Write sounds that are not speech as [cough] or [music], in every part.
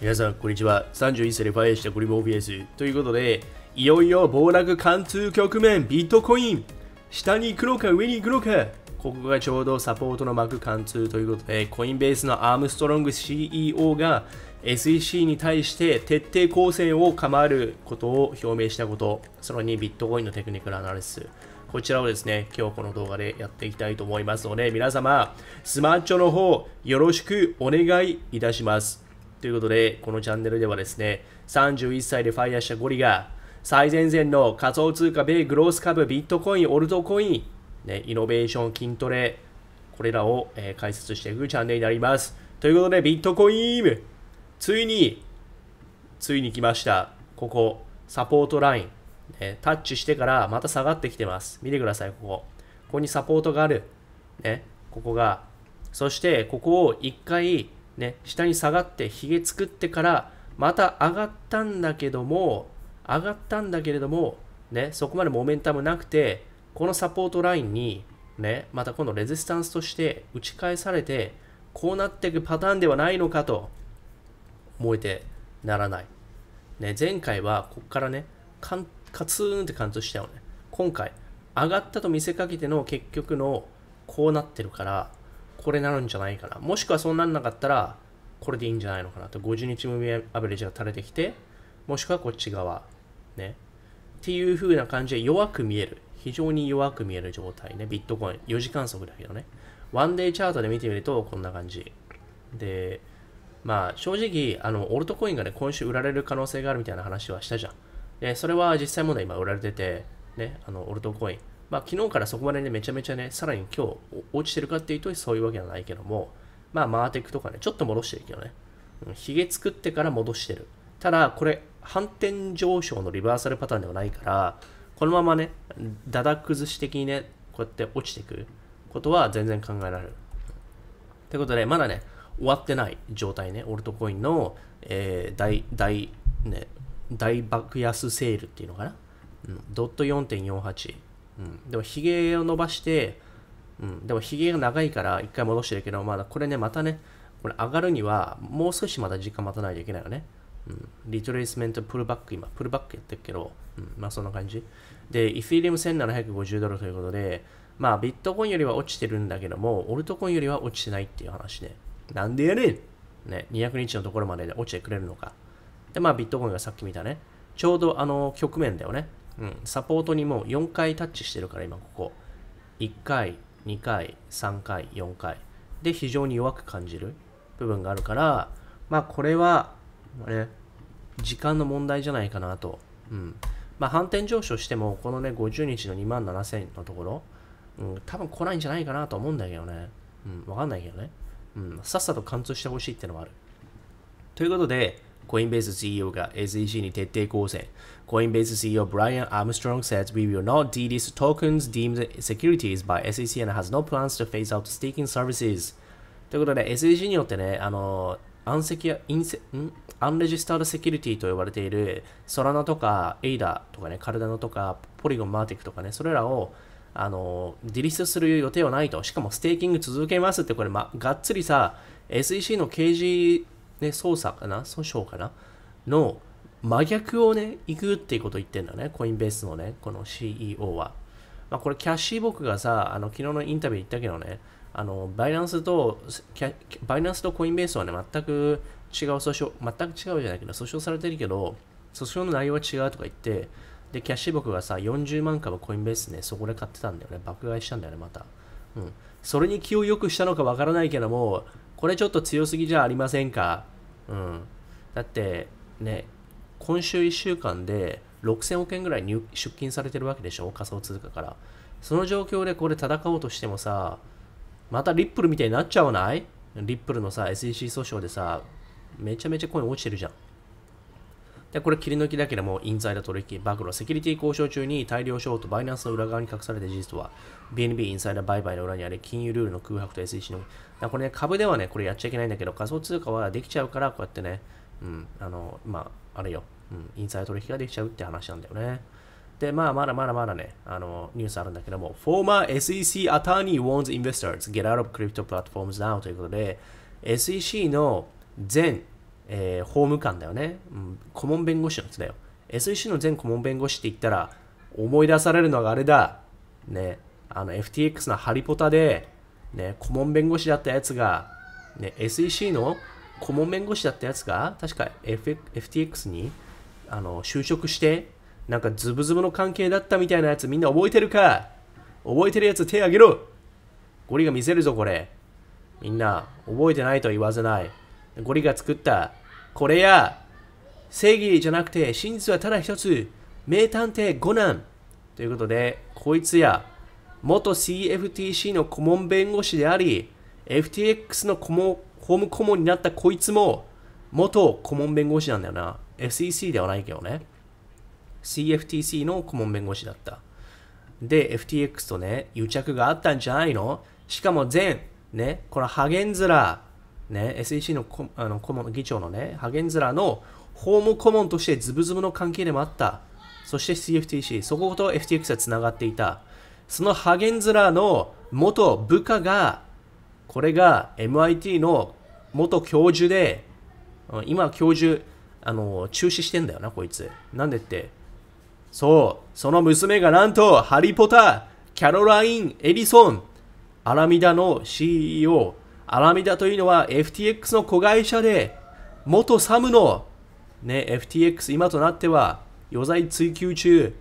皆さん、こんにちは。31歳でファイアしたゴリボービエス。ということで、いよいよ暴落貫通局面、ビットコイン。下に行くのか、上に行くのか。ここがちょうどサポートの幕貫通ということで、コインベースのアームストロング CEO が SEC に対して徹底抗戦を構えることを表明したこと、その2、ビットコインのテクニカルアナリスこちらをですね、今日この動画でやっていきたいと思いますので、皆様、スマッチョの方、よろしくお願いいたします。ということで、このチャンネルではですね、31歳でファイヤーしたゴリが、最前線の仮想通貨、米グロース株、ビットコイン、オルトコイン、ね、イノベーション、筋トレ、これらを、え解説していくチャンネルになります。ということで、ビットコイン、ついに、ついに来ました。ここ、サポートライン。ね、タッチしてからまた下がってきてます。見てください、ここ。ここにサポートがある。ね、ここが。そして、ここを一回、ね、下に下がってひげ作ってからまた上がったんだけども上がったんだけれども、ね、そこまでモメンタムなくてこのサポートラインに、ね、また今度レジスタンスとして打ち返されてこうなっていくパターンではないのかと思えてならない、ね、前回はここからねカツーンって貫通したよね今回上がったと見せかけての結局のこうなってるからこれなるんじゃないかな。もしくはそうなんなかったら、これでいいんじゃないのかなと。50日ムービーアベレージが垂れてきて、もしくはこっち側。ね。っていう風な感じで弱く見える。非常に弱く見える状態ね。ビットコイン。4時間速だけどね。ワンデーチャートで見てみると、こんな感じ。で、まあ、正直、あの、オルトコインがね、今週売られる可能性があるみたいな話はしたじゃん。で、それは実際問題今売られてて、ね、あの、オルトコイン。まあ、昨日からそこまでね、めちゃめちゃね、さらに今日落ちてるかっていうと、そういうわけじゃないけども、まあ、マーテックとかね、ちょっと戻してるけどね、うん、ヒゲ作ってから戻してる。ただ、これ、反転上昇のリバーサルパターンではないから、このままね、だだ崩し的にね、こうやって落ちていくことは全然考えられる。ということで、まだね、終わってない状態ね、オルトコインの、えー、大、大、ね、大爆安セールっていうのかな、うん、ドット4.48。うん、でもひげを伸ばして、うん、でもひげが長いから一回戻してるけど、まだこれね、またね、これ上がるにはもう少しまだ時間待たないといけないよね。うん、リトレースメントプルバック今、プルバックやってるけど、うん、まあそんな感じ。で、イフィリム1750ドルということで、まあビットコインよりは落ちてるんだけども、オルトコインよりは落ちてないっていう話ね。なんでやねんね、200日のところまで落ちてくれるのか。で、まあビットコインがさっき見たね、ちょうどあの局面だよね。うん、サポートにもう4回タッチしてるから今ここ1回2回3回4回で非常に弱く感じる部分があるからまあこれはあれ時間の問題じゃないかなと、うんまあ、反転上昇してもこのね50日の2万7000のところ、うん、多分来ないんじゃないかなと思うんだけどね、うん、分かんないけどね、うん、さっさと貫通してほしいってのもあるということで Coinbase CEO が SEC に徹底抗戦。Coinbase CEO Brian Armstrong said, We will not delist tokens deemed securities by SEC and has no plans to phase out staking services. ということで、SEC によってね、あの、アンセキュア、インセ、んアンレジスタードセキュリティと呼ばれている、ソラナとか、エイダとかね、カルダナとか、ポリゴンマーティックとかね、それらを、あの、ディリストする予定はないと。しかも、ステーキング続けますって、これ、ま、がっつりさ、SEC の刑事ね、捜査かな訴訟かなの真逆をね、行くっていうことを言ってんだね、コインベースのね、この CEO は。まあ、これ、キャッシー僕がさ、あの、昨日のインタビュー言ったけどね、あの、バイナンスと、バイナンスとコインベースはね、全く違う訴訟、全く違うじゃないけど、訴訟されてるけど、訴訟の内容は違うとか言って、で、キャッシー僕がさ、40万株コインベースね、そこで買ってたんだよね、爆買いしたんだよね、また。うん。それに気を良くしたのかわからないけども、これちょっと強すぎじゃありませんかうん、だってね今週1週間で6000億円ぐらい入出金されてるわけでしょ仮想通貨からその状況でこれ戦おうとしてもさまたリップルみたいになっちゃわないリップルのさ SEC 訴訟でさめちゃめちゃコイン落ちてるじゃんで、これ切り抜きだけでも、インサイダー取引、暴露、セキュリティ交渉中に大量ショート、バイナンスの裏側に隠された事実は、BNB インサイダー売買の裏にあれ、金融ルールの空白と SEC の。これね、株ではね、これやっちゃいけないんだけど、仮想通貨はできちゃうから、こうやってね、うん、あの、まあ、あれよ、うん、インサイダー取引ができちゃうって話なんだよね。で、まあ、まだまだまだね、あの、ニュースあるんだけども、Former SEC Attorney warns investors get out of crypto platforms now ということで、SEC の全えー、法務官だよね、うん、顧問弁護士のやつだよ SEC の全顧問弁護士って言ったら思い出されるのがあれだねあの FTX のハリポタで、ね、顧問弁護士だったやつが、ね、SEC の顧問弁護士だったやつが確か F FTX にあの就職してなんかズブズブの関係だったみたいなやつみんな覚えてるか覚えてるやつ手あげろゴリが見せるぞこれみんな覚えてないと言わせないゴリが作ったこれや、正義じゃなくて真実はただ一つ、名探偵五男ということで、こいつや、元 CFTC の顧問弁護士であり、FTX の顧問法務顧問になったこいつも、元顧問弁護士なんだよな。SEC ではないけどね。CFTC の顧問弁護士だった。で、FTX とね、癒着があったんじゃないのしかも前、ね、このハゲンズラね、SEC のコあの顧問議長のね、ハゲンズラの法務顧問としてズブズブの関係でもあった。そして CFTC、そこと FTX はつながっていた。そのハゲンズラの元部下が、これが MIT の元教授で、今教授、あの、中止してんだよな、こいつ。なんでって。そう、その娘がなんと、ハリーポター、キャロライン・エリソン、アラミダの CEO、アラミダというのは FTX の子会社で、元サムの、ね、FTX 今となっては、余罪追及中、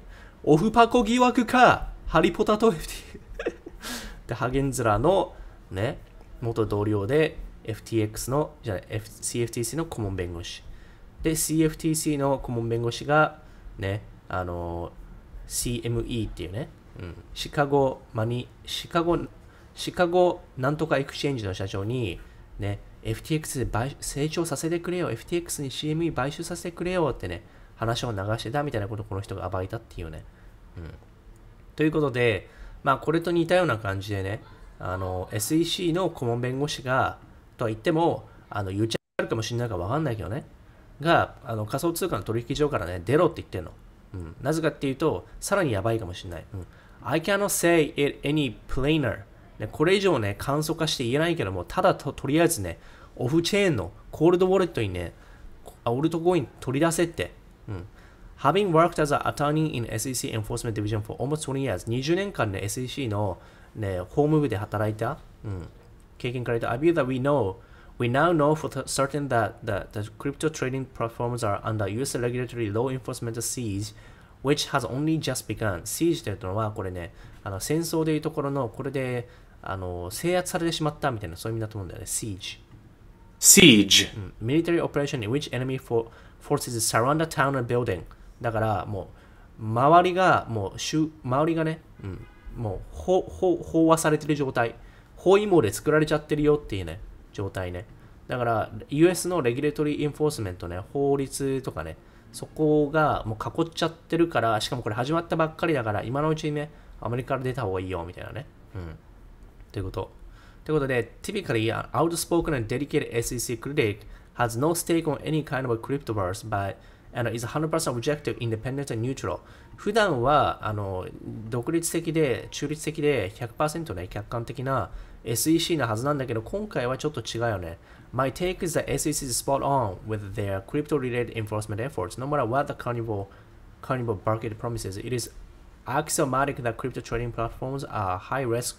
オフパコ疑惑か、ハリポタと FTX [laughs] で、ハゲンズラの、ね、元同僚で、FTX の、じゃあ、F、CFTC の顧問弁護士。で、CFTC の顧問弁護士が、ね、あの CME っていうね、うん、シカゴマニ、シカゴシカゴなんとかエクスチェンジの社長に、ね、FTX で買成長させてくれよ、FTX に CME 買収させてくれよってね、話を流してたみたいなことをこの人が暴いたっていうね。うん。ということで、まあこれと似たような感じでね、あの、SEC の顧問弁護士が、とは言っても、あの、言っちゃあるかもしれないかわかんないけどね、が、あの、仮想通貨の取引所からね、出ろって言ってんの。うん。なぜかっていうと、さらにやばいかもしれない。うん。I cannot say it any plainer. ね、これ以上ね、簡素化して言えないけども、ただととりあえずね、オフチェーンのコールドウォレットにね、オルトコイン取り出せって。うん Having worked as an attorney in SEC Enforcement Division for almost 20 years, 20年間ね、SEC の、ね、法務部で働いた、うん、経験から言うと、I believe that we know We now know for certain that the, the, crypto trading platforms are under US regulatory law enforcement siege, which has only just begun. siege というのは、これね、あの戦争でいうところの、これであの制圧されてしまったみたいな、そういう意味だと思うんだよね。siege。siege、military operation in which enemy for forces surround a town and building だからもう周りがもう周りがね、うん、もうほほ飽和されてる状態包囲網で作られちゃってるよっていうね状態ねだから US のレギュレートリーインフォースメントね法律とかねそこがもう囲っちゃってるからしかもこれ始まったばっかりだから今のうちにねアメリカから出た方がいいよみたいなねうんということ。ということで、typically an outspoken and dedicated SEC critic has no stake on any kind of a cryptoverse but and is 100% objective, independent and neutral 普段はあの独立的で中立的で100%ね客観的な SEC なはずなんだけど今回はちょっと違うよね My take is that SEC is spot on with their crypto related enforcement efforts no matter what the carnival carnival market promises it is axiomatic that crypto trading platforms are high risk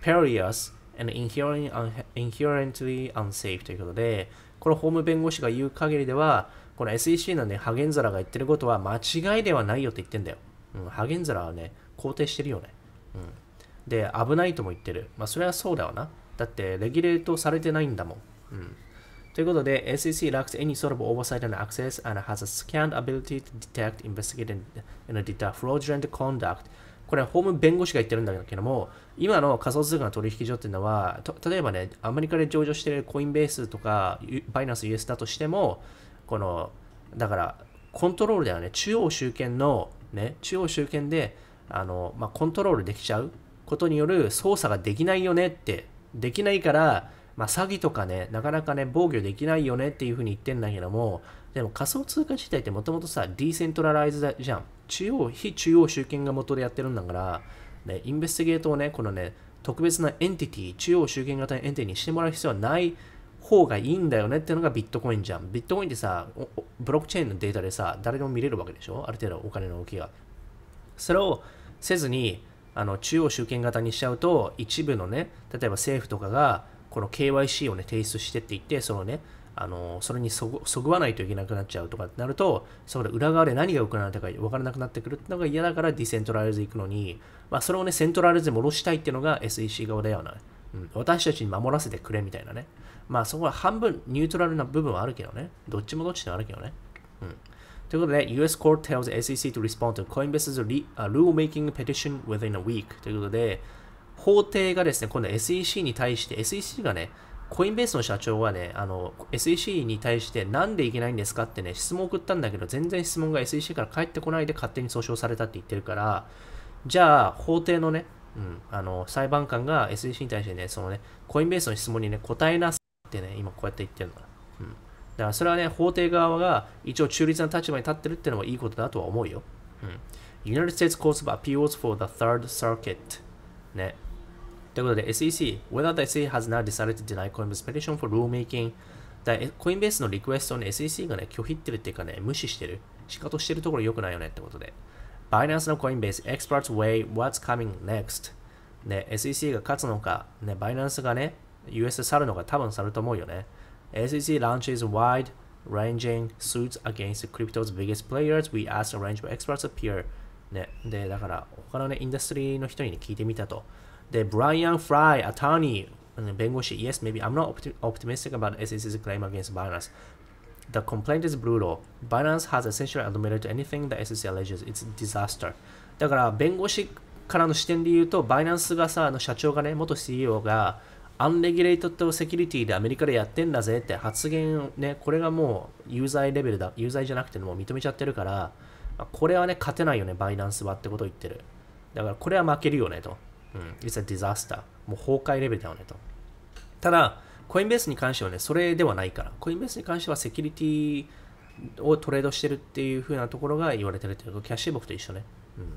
perilous and inherently unsafe ということで、この法務弁護士が言う限りでは、この SEC のね、ハゲンザラが言ってることは間違いではないよって言ってんだよ。うん、ハゲンザラはね、肯定してるよね。うん。で、危ないとも言ってる。まあ、それはそうだわな。だって、レギュレートされてないんだもん。うん。ということで、SEC lacks any sort of oversight and access and has a s c a n n e d ability to detect, investigate, and, and deter fraudulent conduct これは法務弁護士が言ってるんだけども、今の仮想通貨の取引所っていうのは、例えばね、アメリカで上場しているコインベースとか、バイナンス US だとしても、この、だから、コントロールではね、中央集権の、ね、中央集権で、あの、まあ、コントロールできちゃうことによる操作ができないよねって、できないから、まあ、詐欺とかね、なかなかね、防御できないよねっていうふうに言ってんだけども、でも仮想通貨自体ってもともとさ、ディーセントラライズじゃん。中央、非中央集権が元でやってるんだから、ね、インベスティゲートをね、このね、特別なエンティティ、中央集権型エンティティにしてもらう必要はない方がいいんだよねっていうのがビットコインじゃん。ビットコインってさ、ブロックチェーンのデータでさ、誰でも見れるわけでしょある程度お金の動きが。それをせずに、あの中央集権型にしちゃうと、一部のね、例えば政府とかが、この KYC をね、提出してって言って、そのね、あのそれにそぐわないといけなくなっちゃうとかってなるとそこで裏側で何が行われたか分からなくなってくるってのが嫌だからディセントラルズ行くのに、まあ、それをねセントラルズに戻したいっていうのが SEC 側だよな、うん、私たちに守らせてくれみたいなねまあそこは半分ニュートラルな部分はあるけどねどっちもどっちであるけどねうんということで、US Court tells SEC to respond to Coinbase's rulemaking petition within a week ということで、法廷がですね、今度 SEC に対して、SEC がね、コインベースの社長はね、あの、SEC に対してなんでいけないんですかってね、質問を送ったんだけど、全然質問が SEC から返ってこないで勝手に訴訟されたって言ってるから、じゃあ、法廷のね、うん、あの、裁判官が SEC に対してね、そのね、コインベースの質問にね、答えなさってね、今こうやって言ってるの。うん。だからそれはね、法廷側が一応中立な立場に立ってるっていうのもいいことだとは思うよ。うん。United States Courts of Appeals for the Third Circuit ね。ということで SEC、whether the SEC has now decided to deny Coinbase's petition for rulemaking だコインベースのリクエストを、ね、SEC がね、拒否ってるっていうかね、無視してる。仕方してるところ良くないよねってことで。Binance の Coinbase experts weigh what's coming next ね、SEC が勝つのか、ね、Binance がね、US 去るのか多分去ると思うよね。SEC launches wide ranging suits against crypto's biggest players. We asked a range of experts appear. ね、で、だから、他のね、インダストリーの人に、ね、聞いてみたと。で、ブライアン・フライ、アターニー、弁護士、Yes, maybe I'm not optimistic about SEC's claim against Binance. The complaint is brutal. Binance has essentially admitted to anything t h a t SEC alleges. It's a disaster. だから、弁護士からの視点で言うと、バイナンスがさ、あの社長がね、元 CEO が、アンレギュレートとセキュリティでアメリカでやってんだぜって発言ね、これがもう有罪レベルだ、有罪じゃなくてもう認めちゃってるから、これはね、勝てないよね、バイナンスはってことを言ってる。だからこれは負けるよねと。うん、it's a disaster。もう崩壊レベルだよねと。ただ、コインベースに関してはね、それではないから、コインベースに関してはセキュリティをトレードしてるっていう風なところが言われてるっていうと、キャッシー僕と一緒ね。うん。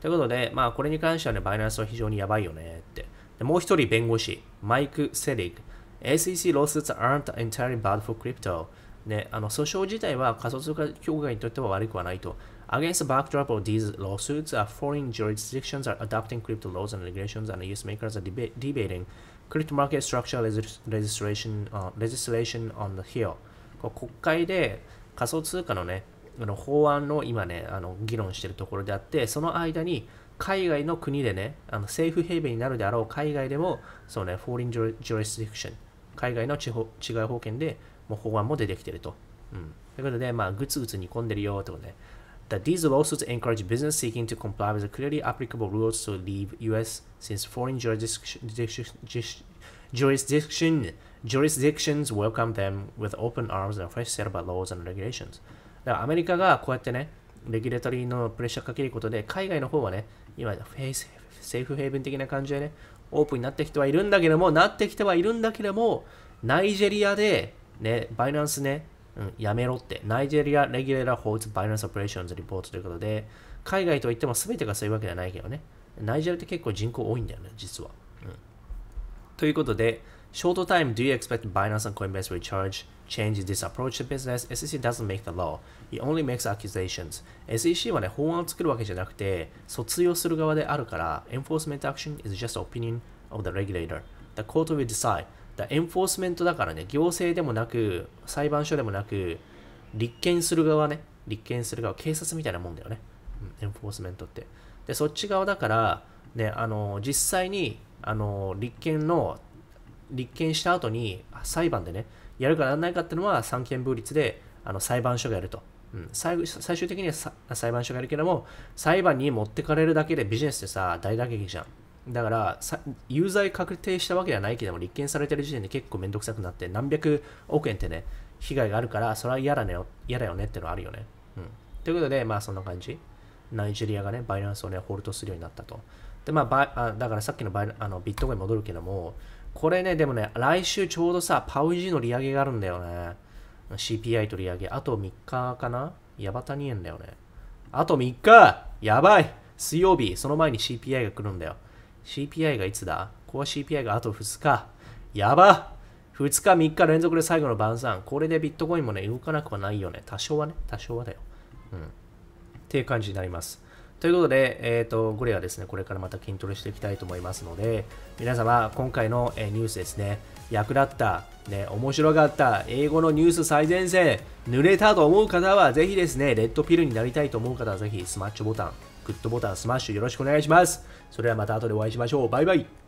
ということで、まあ、これに関してはね、バイナンスは非常にやばいよねって。でもう一人弁護士、マイク・セリッグ。SEC lawsuits aren't entirely bad for crypto. ね、あの訴訟自体は仮想通貨協会にとっては悪くはないと。Against the backdrop of these lawsuits, uh, foreign jurisdictions are adopting crypto laws and regulations, and US makers are deba debating crypto market structure legislation,、uh, legislation on the hill. 国会で仮想通貨のね、あの法案の今ね、あの議論しているところであって、その間に海外の国でね、あの政府平米になるであろう海外でも、そうね、フォーリンジュリスディクション、海外の地方違い保険でもう法案も出てきていると。うん。ということで、まあ、ぐつぐつ煮込んでるよってことね。that these lawsuits encourage business seeking to comply with the clearly applicable rules to leave U.S. since foreign jurisdiction, jurisdiction, jurisdictions welcome them with open arms and fresh set of laws and regulations. だからアメリカがこうやってね、レギュレトリーのプレッシャーかけることで、海外の方はね、今フェイス、セーフヘイブン的な感じでね、オープンになってきてはいるんだけども、なってきてはいるんだけども、ナイジェリアで、ね、バイナンスね、やめろって、ナイジェリア・レギュラー・ホーズ・バイナンス・オペレーションズ・リポートということで、海外といっても全てがそういうわけではないけどね、ナイジェリアって結構人口多いんだよね、実は。うん、ということで、ショートタイム、do you expect Binance and Coinbase will charge change this approach to business? SEC doesn't make the law. It only makes accusations. SEC はね、法案を作るわけじゃなくて、卒用する側であるから、Enforcement action is just opinion of the regulator. The court will decide. だエンフォースメントだからね、行政でもなく、裁判所でもなく、立件する側ね、立件する側、警察みたいなもんだよね、うん、エンフォースメントって。で、そっち側だから、ね、あの、実際に、あの、立件の、立件した後に、裁判でね、やるかやらないかっていうのは、三権分立で、あの、裁判所がやると。うん、最最終的には裁判所がやるけども、裁判に持ってかれるだけでビジネスってさ、大打撃じゃん。だから有罪確定したわけではないけども立件されてる時点で結構面倒くさくなって何百億円ってね被害があるからそれは嫌だ,、ね、嫌だよねってのはあるよね。うん、ということでまあそんな感じナイジェリアがねバイナンスをねホールドするようになったと。でまあ、バイあだからさっきのバイあのビットコイン戻るけどもこれねでもね来週ちょうどさパウジーの利上げがあるんだよね。CPI と利上げあと3日かなヤバタニエンだよね。あと3日やばい水曜日その前に CPI が来るんだよ。CPI がいつだコア CPI があと2日。やば !2 日3日連続で最後の晩餐。これでビットコインもね、動かなくはないよね。多少はね、多少はだよ。うん。っていう感じになります。ということで、えっ、ー、と、グレはですね、これからまた筋トレしていきたいと思いますので、皆様、今回の、えニュースですね、役立った、ね、面白かった、英語のニュース最前線、濡れたと思う方は、ぜひですね、レッドピルになりたいと思う方は、ぜひスマッチボタン、グッドボタン、スマッシュよろしくお願いします。それではまた後でお会いしましょう。バイバイ。